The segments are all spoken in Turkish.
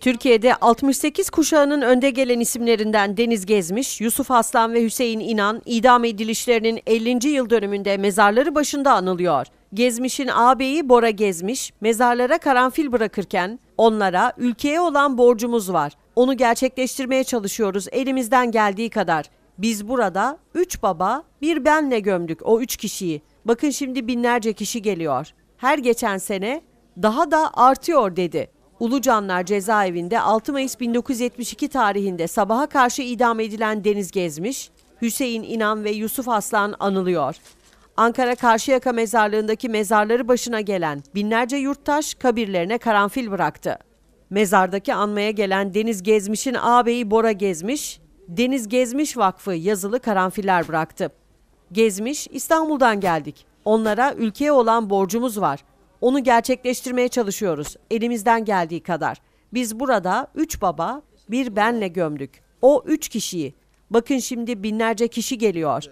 Türkiye'de 68 kuşağının önde gelen isimlerinden Deniz Gezmiş, Yusuf Aslan ve Hüseyin İnan idam edilişlerinin 50. yıl dönümünde mezarları başında anılıyor. Gezmiş'in ağabeyi Bora Gezmiş mezarlara karanfil bırakırken onlara ülkeye olan borcumuz var. Onu gerçekleştirmeye çalışıyoruz elimizden geldiği kadar. Biz burada üç baba bir benle gömdük o üç kişiyi. Bakın şimdi binlerce kişi geliyor. Her geçen sene daha da artıyor dedi. Ulucanlar cezaevinde 6 Mayıs 1972 tarihinde sabaha karşı idam edilen Deniz Gezmiş, Hüseyin İnan ve Yusuf Aslan anılıyor. Ankara Karşıyaka mezarlığındaki mezarları başına gelen binlerce yurttaş kabirlerine karanfil bıraktı. Mezardaki anmaya gelen Deniz Gezmiş'in ağabeyi Bora Gezmiş, Deniz Gezmiş Vakfı yazılı karanfiller bıraktı. Gezmiş, İstanbul'dan geldik. Onlara ülkeye olan borcumuz var. Onu gerçekleştirmeye çalışıyoruz elimizden geldiği kadar. Biz burada üç baba, bir benle gömdük. O üç kişiyi. Bakın şimdi binlerce kişi geliyor.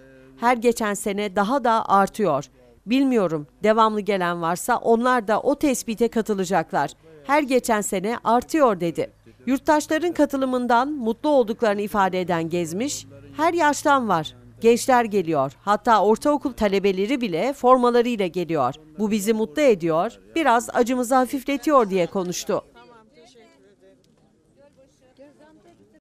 Her geçen sene daha da artıyor. Bilmiyorum devamlı gelen varsa onlar da o tespite katılacaklar. Her geçen sene artıyor dedi. Yurttaşların katılımından mutlu olduklarını ifade eden Gezmiş, her yaştan var. Gençler geliyor. Hatta ortaokul talebeleri bile formalarıyla geliyor. Bu bizi mutlu ediyor, biraz acımızı hafifletiyor diye konuştu.